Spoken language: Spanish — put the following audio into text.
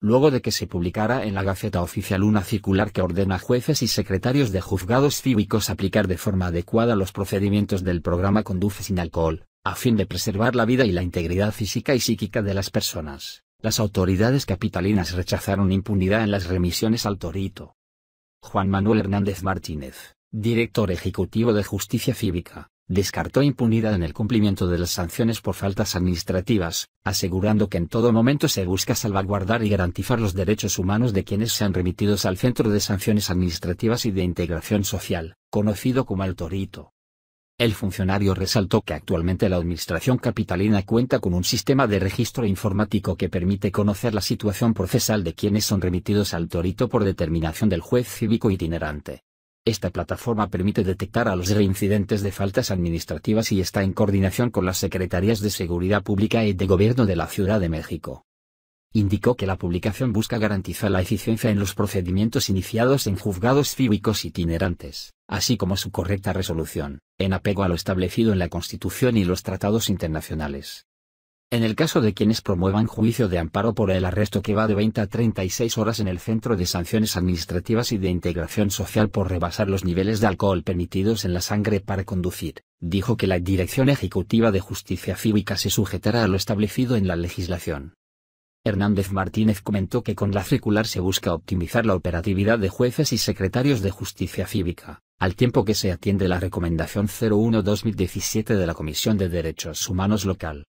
luego de que se publicara en la Gaceta Oficial una circular que ordena a jueces y secretarios de juzgados cívicos aplicar de forma adecuada los procedimientos del programa Conduce sin alcohol, a fin de preservar la vida y la integridad física y psíquica de las personas. Las autoridades capitalinas rechazaron impunidad en las remisiones al torito. Juan Manuel Hernández Martínez, director ejecutivo de Justicia Cívica, descartó impunidad en el cumplimiento de las sanciones por faltas administrativas, asegurando que en todo momento se busca salvaguardar y garantizar los derechos humanos de quienes sean remitidos al Centro de Sanciones Administrativas y de Integración Social, conocido como el Torito. El funcionario resaltó que actualmente la Administración Capitalina cuenta con un sistema de registro informático que permite conocer la situación procesal de quienes son remitidos al torito por determinación del juez cívico itinerante. Esta plataforma permite detectar a los reincidentes de faltas administrativas y está en coordinación con las Secretarías de Seguridad Pública y de Gobierno de la Ciudad de México. Indicó que la publicación busca garantizar la eficiencia en los procedimientos iniciados en juzgados cívicos itinerantes, así como su correcta resolución, en apego a lo establecido en la Constitución y los tratados internacionales. En el caso de quienes promuevan juicio de amparo por el arresto que va de 20 a 36 horas en el Centro de Sanciones Administrativas y de Integración Social por rebasar los niveles de alcohol permitidos en la sangre para conducir, dijo que la Dirección Ejecutiva de Justicia Cívica se sujetará a lo establecido en la legislación. Hernández Martínez comentó que con la circular se busca optimizar la operatividad de jueces y secretarios de justicia cívica, al tiempo que se atiende la recomendación 01-2017 de la Comisión de Derechos Humanos Local